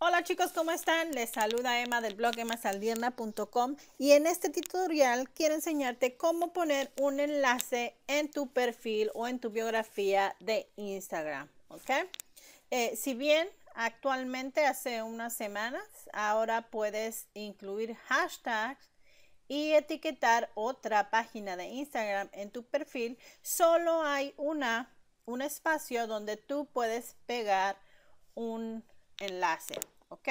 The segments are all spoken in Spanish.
Hola chicos, ¿cómo están? Les saluda Emma del blog emasaldierna.com y en este tutorial quiero enseñarte cómo poner un enlace en tu perfil o en tu biografía de Instagram, ¿ok? Eh, si bien actualmente hace unas semanas, ahora puedes incluir hashtags y etiquetar otra página de Instagram en tu perfil, solo hay una, un espacio donde tú puedes pegar un enlace, ¿ok?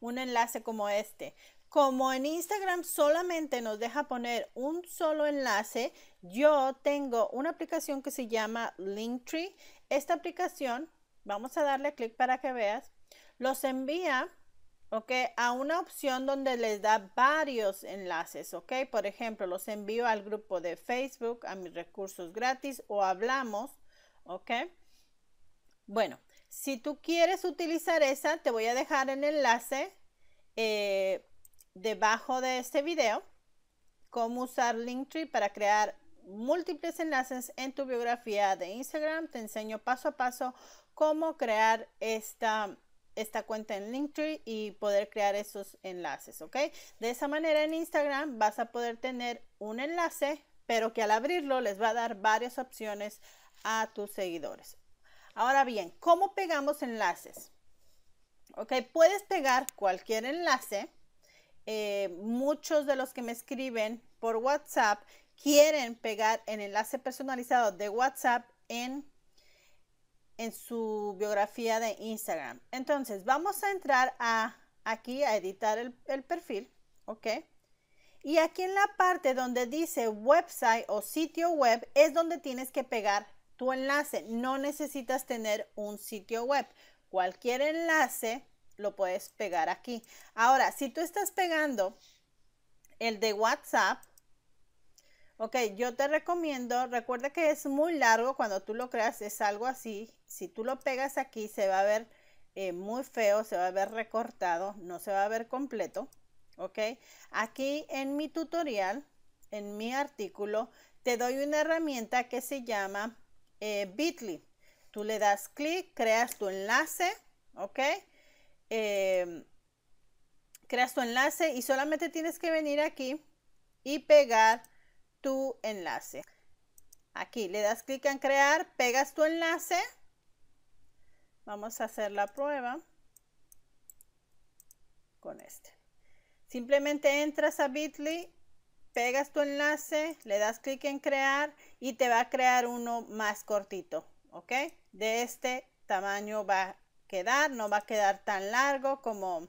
Un enlace como este. Como en Instagram solamente nos deja poner un solo enlace, yo tengo una aplicación que se llama Linktree. Esta aplicación, vamos a darle clic para que veas, los envía ¿ok? A una opción donde les da varios enlaces, ¿ok? Por ejemplo, los envío al grupo de Facebook, a mis recursos gratis o hablamos, ¿ok? Bueno, si tú quieres utilizar esa, te voy a dejar el enlace eh, debajo de este video, cómo usar Linktree para crear múltiples enlaces en tu biografía de Instagram. Te enseño paso a paso cómo crear esta, esta cuenta en Linktree y poder crear esos enlaces, ¿ok? De esa manera en Instagram vas a poder tener un enlace, pero que al abrirlo les va a dar varias opciones a tus seguidores. Ahora bien, ¿cómo pegamos enlaces? Ok, puedes pegar cualquier enlace. Eh, muchos de los que me escriben por WhatsApp quieren pegar el enlace personalizado de WhatsApp en, en su biografía de Instagram. Entonces, vamos a entrar a, aquí a editar el, perfil, ¿ok? Y aquí en la parte donde dice website o sitio web es donde tienes que pegar tu enlace. No necesitas tener un sitio web. Cualquier enlace lo puedes pegar aquí. Ahora, si tú estás pegando el de WhatsApp, ok, yo te recomiendo, recuerda que es muy largo cuando tú lo creas, es algo así. Si tú lo pegas aquí, se va a ver eh, muy feo, se va a ver recortado, no se va a ver completo. ¿ok? Aquí en mi tutorial, en mi artículo, te doy una herramienta que se llama eh, bitly. Tú le das clic, creas tu enlace, ¿ok? Em, creas tu enlace y solamente tienes que venir aquí y pegar tu enlace. Aquí le das clic en crear, pegas tu enlace. Vamos a hacer la prueba con este. Simplemente entras a Bitly pegas tu enlace, le das clic en crear y te va a crear uno más cortito, ¿ok? De este tamaño va a quedar, no va a quedar tan largo como,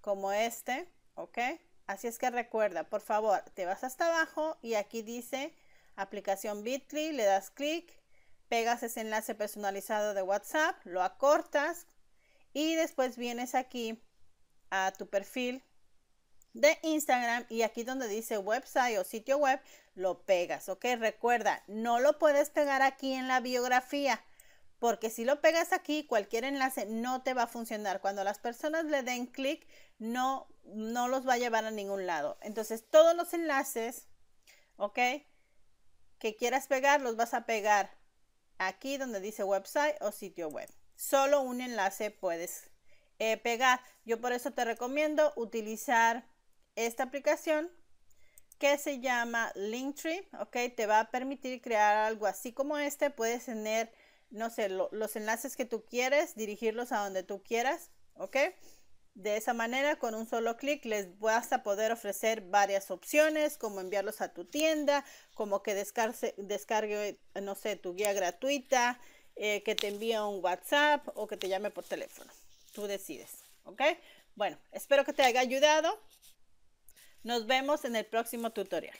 como este, ¿ok? Así es que recuerda, por favor, te vas hasta abajo y aquí dice aplicación Bitly, le das clic, pegas ese enlace personalizado de WhatsApp, lo acortas y después vienes aquí a tu perfil de Instagram y aquí donde dice website o sitio web, lo pegas, ¿ok? Recuerda, no lo puedes pegar aquí en la biografía, porque si lo pegas aquí, cualquier enlace no te va a funcionar. Cuando las personas le den clic, no, no los va a llevar a ningún lado. Entonces, todos los enlaces, ¿ok? Que quieras pegar, los vas a pegar aquí donde dice website o sitio web. Solo un enlace puedes eh, pegar. Yo por eso te recomiendo utilizar esta aplicación que se llama Linktree, ¿ok? Te va a permitir crear algo así como este. Puedes tener, no sé, los enlaces que tú quieres, dirigirlos a donde tú quieras, ¿ok? De esa manera, con un solo clic, les vas a poder ofrecer varias opciones, como enviarlos a tu tienda, como que descargue, no sé, tu guía gratuita, eh, que te envíe un WhatsApp o que te llame por teléfono. Tú decides, ¿ok? Bueno, espero que te haya ayudado. Nos vemos en el próximo tutorial.